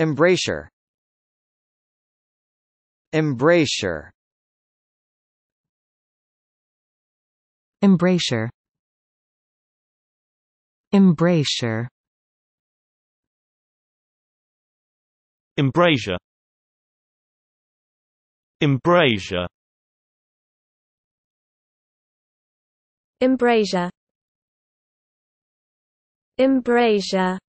Embrasure Embrasure Embrasure Embrasure Embrasure Embrasure Embrasure Embrasure